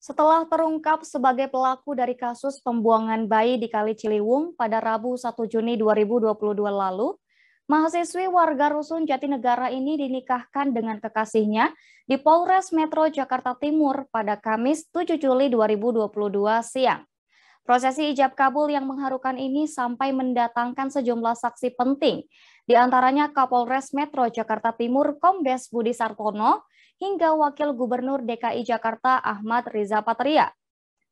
Setelah terungkap sebagai pelaku dari kasus pembuangan bayi di Kali Ciliwung pada Rabu 1 Juni 2022 lalu, mahasiswi warga Rusun Jatinegara ini dinikahkan dengan kekasihnya di Polres Metro Jakarta Timur pada Kamis 7 Juli 2022 siang. Prosesi ijab kabul yang mengharukan ini sampai mendatangkan sejumlah saksi penting, di antaranya Kapolres Metro Jakarta Timur Kombes Budi Sartono hingga Wakil Gubernur DKI Jakarta Ahmad Riza Patria.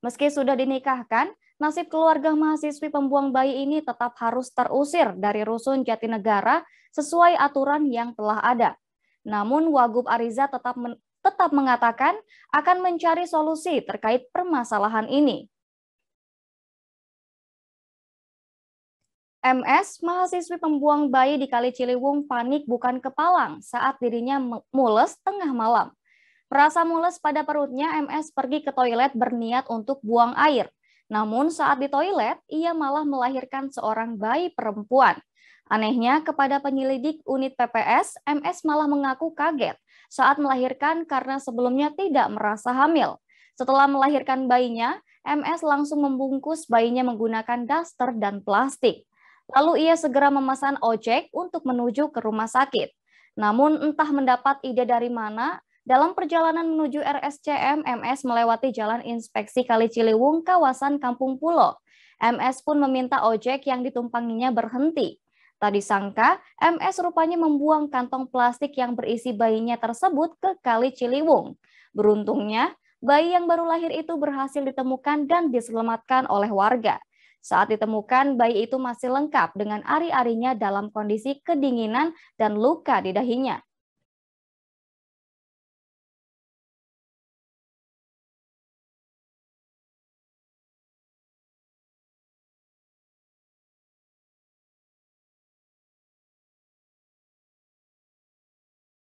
Meski sudah dinikahkan, nasib keluarga mahasiswi pembuang bayi ini tetap harus terusir dari rusun Jatinegara sesuai aturan yang telah ada. Namun Wagub Ariza tetap men tetap mengatakan akan mencari solusi terkait permasalahan ini. MS, mahasiswi pembuang bayi di Kali Ciliwung panik bukan kepalang saat dirinya mules tengah malam. Merasa mules pada perutnya, MS pergi ke toilet berniat untuk buang air. Namun saat di toilet, ia malah melahirkan seorang bayi perempuan. Anehnya, kepada penyelidik unit PPS, MS malah mengaku kaget saat melahirkan karena sebelumnya tidak merasa hamil. Setelah melahirkan bayinya, MS langsung membungkus bayinya menggunakan daster dan plastik. Lalu ia segera memesan ojek untuk menuju ke rumah sakit. Namun entah mendapat ide dari mana, dalam perjalanan menuju RSCM, MS melewati jalan inspeksi Kali Ciliwung kawasan Kampung Pulo. MS pun meminta ojek yang ditumpanginya berhenti. Tadi sangka, MS rupanya membuang kantong plastik yang berisi bayinya tersebut ke Kali Ciliwung. Beruntungnya, bayi yang baru lahir itu berhasil ditemukan dan diselamatkan oleh warga. Saat ditemukan, bayi itu masih lengkap dengan ari-arinya dalam kondisi kedinginan dan luka di dahinya.